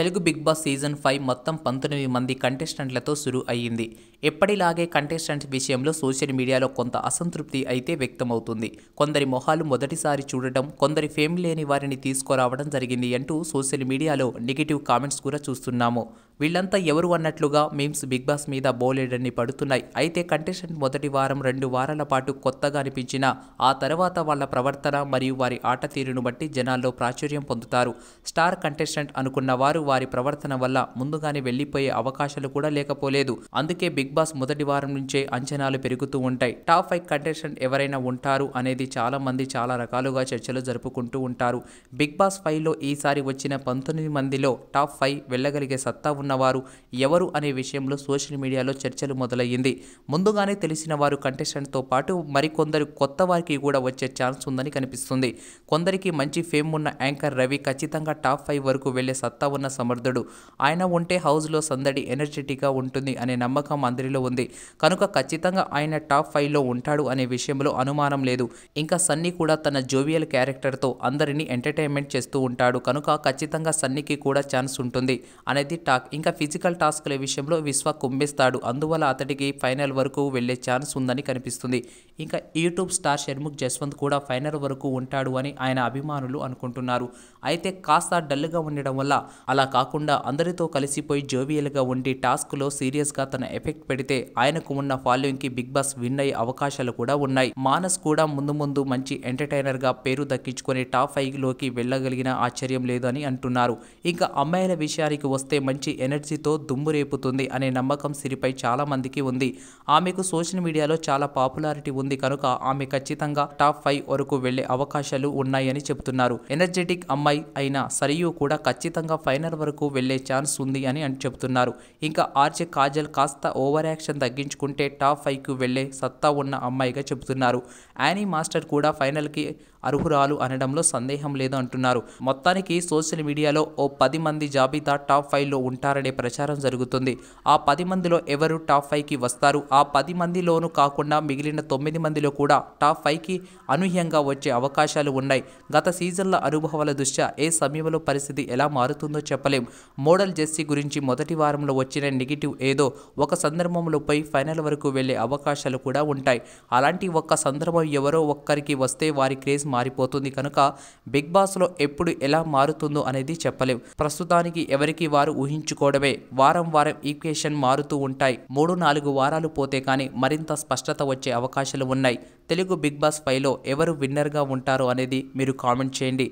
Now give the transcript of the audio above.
Telugu Bigg Boss season five మొత్తం పంతొమ్మిది మంది కంటెస్టెంట్లతో సురు అయ్యింది ఎప్పటిలాగే కంటెస్టెంట్ విషయంలో సోషల్ మీడియాలో కొంత అసంతృప్తి అయితే వ్యక్తమవుతుంది కొందరి మొహాలు మొదటిసారి చూడటం కొందరి ఫేమ్ లేని వారిని తీసుకురావడం జరిగింది అంటూ సోషల్ మీడియాలో నెగిటివ్ కామెంట్స్ కూడా చూస్తున్నాము వీళ్ళంతా ఎవరు అన్నట్లుగా మీమ్స్ బిగ్ బాస్ మీద బోలెడన్ని పడుతున్నాయి అయితే కంటెస్టెంట్ మొదటి వారం రెండు వారాల పాటు కొత్తగా అనిపించిన ఆ తర్వాత వాళ్ళ ప్రవర్తన మరియు వారి ఆట తీరును బట్టి జనాల్లో ప్రాచుర్యం పొందుతారు స్టార్ కంటెస్టెంట్ అనుకున్న వారు వారి ప్రవర్తన వల్ల ముందుగానే వెళ్లిపోయే అవకాశాలు కూడా లేకపోలేదు అందుకే బిగ్ బాస్ మొదటి వారం నుంచే అంచనాలు పెరుగుతూ ఉంటాయి టాప్ ఫైవ్ కంటెస్టెంట్ ఎవరైనా ఉంటారు అనేది చాలా మంది చాలా రకాలుగా చర్చలు జరుపుకుంటూ ఉంటారు బిగ్ బాస్ ఫైవ్లో ఈసారి వచ్చిన పంతొమ్మిది మందిలో టాప్ ఫైవ్ వెళ్ళగలిగే సత్తా ఉన్న ఉన్నవారు ఎవరు అనే విషయంలో సోషల్ మీడియాలో చర్చలు మొదలయ్యింది ముందుగానే తెలిసిన వారు కంటెస్టెంట్తో పాటు మరికొందరు కొత్త వారికి కూడా వచ్చే ఛాన్స్ ఉందని కనిపిస్తుంది కొందరికి మంచి ఫేమ్ ఉన్న యాంకర్ రవి ఖచ్చితంగా టాప్ ఫైవ్ వరకు వెళ్లే సత్తా ఉన్న సమర్థుడు ఆయన ఉంటే హౌస్లో సందడి ఎనర్జెటిక్గా ఉంటుంది అనే నమ్మకం అందరిలో ఉంది కనుక ఖచ్చితంగా ఆయన టాప్ ఫైవ్లో ఉంటాడు అనే విషయంలో అనుమానం లేదు ఇంకా సన్నీ కూడా తన జోవియల్ క్యారెక్టర్తో అందరినీ ఎంటర్టైన్మెంట్ చేస్తూ ఉంటాడు కనుక ఖచ్చితంగా సన్నీకి కూడా ఛాన్స్ ఉంటుంది అనేది టాక్ ఇంకా ఫిజికల్ టాస్క్ల విషయంలో విశ్వ కుంభిస్తాడు అందువల్ల అతడికి ఫైనల్ వరకు వెళ్లే ఛాన్స్ ఉందని కనిపిస్తుంది ఇంకా యూట్యూబ్ స్టార్ షర్ముఖ్ జస్వంత్ కూడా ఫైనల్ వరకు ఉంటాడు అని ఆయన అభిమానులు అనుకుంటున్నారు అయితే కాస్త డల్గా ఉండడం వల్ల అలా కాకుండా అందరితో కలిసిపోయి జోవియల్గా ఉండి టాస్క్లో సీరియస్గా తన ఎఫెక్ట్ పెడితే ఆయనకు ఉన్న ఫాలోయింగ్కి బిగ్ బాస్ విన్ అయ్యే అవకాశాలు కూడా ఉన్నాయి మానస్ కూడా ముందు ముందు మంచి ఎంటర్టైనర్గా పేరు దక్కించుకొని టాప్ ఫైవ్లోకి వెళ్ళగలిగిన ఆశ్చర్యం లేదు అని అంటున్నారు ఇంకా అమ్మాయిల విషయానికి వస్తే మంచి ఎనర్జీతో దుమ్ము రేపుతుంది అనే నమ్మకం సిరిపై చాలామందికి ఉంది ఆమెకు సోషల్ మీడియాలో చాలా పాపులారిటీ ఉంది కనుక ఆమె ఖచ్చితంగా టాప్ ఫైవ్ వరకు వెళ్లే అవకాశాలు ఉన్నాయని చెబుతున్నారు ఎనర్జెటిక్ అమ్మాయి అయిన సరియు కూడా ఖచ్చితంగా ఫైనల్ వరకు వెళ్లే ఛాన్స్ ఉంది అని చెబుతున్నారు ఇంకా ఆర్జే కాజల్ కాస్త ఓవర్ యాక్షన్ తగ్గించుకుంటే టాప్ ఫైవ్కు వెళ్లే సత్తా ఉన్న అమ్మాయిగా చెబుతున్నారు యానీ మాస్టర్ కూడా ఫైనల్కి అర్హురాలు అనడంలో సందేహం లేదు అంటున్నారు మొత్తానికి సోషల్ మీడియాలో ఓ పది మంది జాబితా టాప్ ఫైవ్లో ఉంటారు చేస్తారనే ప్రచారం జరుగుతుంది ఆ పది మందిలో ఎవరు టాప్ ఫైవ్కి వస్తారు ఆ పది మందిలోనూ కాకుండా మిగిలిన తొమ్మిది మందిలో కూడా టాప్ ఫైవ్కి అనూహ్యంగా వచ్చే అవకాశాలు ఉన్నాయి గత సీజన్ల అనుభవాల దృష్ట్యా ఏ సమయంలో పరిస్థితి ఎలా మారుతుందో చెప్పలేం మోడల్ జెస్సీ గురించి మొదటి వారంలో వచ్చిన నెగిటివ్ ఏదో ఒక సందర్భంలో పోయి ఫైనల్ వరకు వెళ్లే అవకాశాలు కూడా ఉంటాయి అలాంటి ఒక్క సందర్భం ఎవరో ఒక్కరికి వస్తే వారి క్రేజ్ మారిపోతుంది కనుక బిగ్ బాస్లో ఎప్పుడు ఎలా మారుతుందో అనేది చెప్పలేం ప్రస్తుతానికి ఎవరికి వారు ఊహించుకో తెలుసుకోవడమే వారం వారం ఈక్వేషన్ మారుతూ ఉంటాయి మూడు నాలుగు వారాలు పోతే కానీ మరింత స్పష్టత వచ్చే అవకాశాలు ఉన్నాయి తెలుగు బిగ్ బాస్ ఫైవ్లో ఎవరు విన్నర్గా ఉంటారో అనేది మీరు కామెంట్ చేయండి